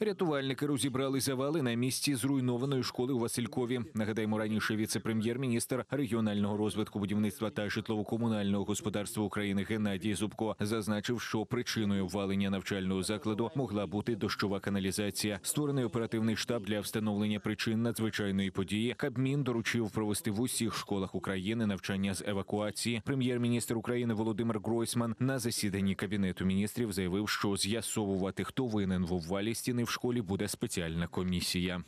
Рятувальники розібрали завали на місці зруйнованої школи у Василькові. Нагадаємо, раніше віце-прем'єр-міністр регіонального розвитку будівництва та житлово-комунального господарства України Геннадій Зубко зазначив, що причиною валення навчального закладу могла бути дощова каналізація. Створений оперативний штаб для встановлення причин надзвичайної події. Кабмін доручив провести в усіх школах України навчання з евакуації. Прем'єр-міністр України Володимир Гройсман на засіданні кабінету міністрів заявив, що з'ясовувати хто винен в обвалі стіни в школі буде спеціальна комісія.